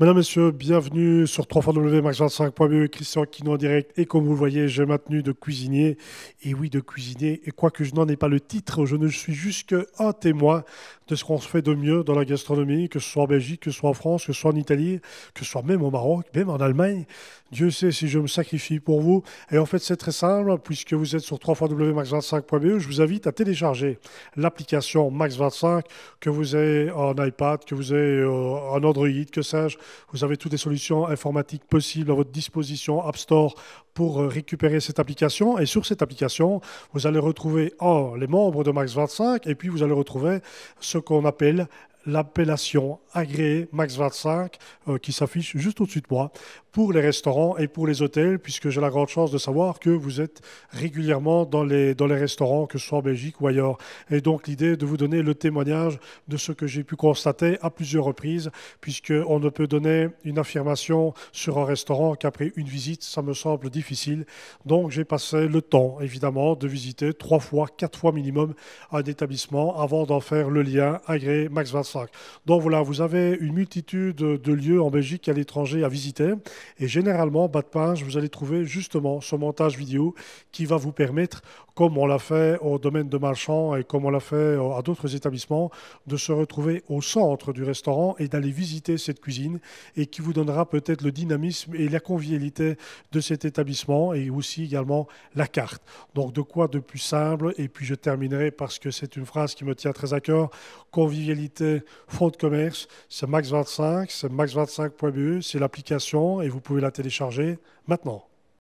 Mesdames, Messieurs, bienvenue sur 3 fwmax 25be Christian Kino en direct. Et comme vous le voyez, j'ai maintenu de cuisinier. Et oui, de cuisiner. Et quoique je n'en ai pas le titre, je ne suis juste qu'un témoin de ce qu'on se fait de mieux dans la gastronomie, que ce soit en Belgique, que ce soit en France, que ce soit en Italie, que ce soit même au Maroc, même en Allemagne. Dieu sait si je me sacrifie pour vous. Et en fait, c'est très simple, puisque vous êtes sur 3 fwmax 25be je vous invite à télécharger l'application Max25, que vous ayez en iPad, que vous ayez euh, en Android, que sais-je vous avez toutes les solutions informatiques possibles à votre disposition, App Store, pour euh, récupérer cette application. Et sur cette application, vous allez retrouver oh, les membres de Max25 et puis vous allez retrouver ce qu'on appelle l'appellation agréée Max 25 euh, qui s'affiche juste au-dessus de moi pour les restaurants et pour les hôtels, puisque j'ai la grande chance de savoir que vous êtes régulièrement dans les, dans les restaurants, que ce soit en Belgique ou ailleurs. Et donc l'idée de vous donner le témoignage de ce que j'ai pu constater à plusieurs reprises, puisqu'on ne peut donner une affirmation sur un restaurant qu'après une visite, ça me semble difficile. Donc j'ai passé le temps, évidemment, de visiter trois fois, quatre fois minimum un établissement avant d'en faire le lien agréé Max 25 donc voilà, vous avez une multitude de lieux en Belgique et à l'étranger à visiter. Et généralement, bas de page, vous allez trouver justement ce montage vidéo qui va vous permettre, comme on l'a fait au domaine de Marchand et comme on l'a fait à d'autres établissements, de se retrouver au centre du restaurant et d'aller visiter cette cuisine et qui vous donnera peut-être le dynamisme et la convivialité de cet établissement et aussi également la carte. Donc de quoi de plus simple Et puis je terminerai parce que c'est une phrase qui me tient très à cœur. Convivialité Fonds de commerce, c'est Max25, c'est max25.be, c'est l'application et vous pouvez la télécharger maintenant.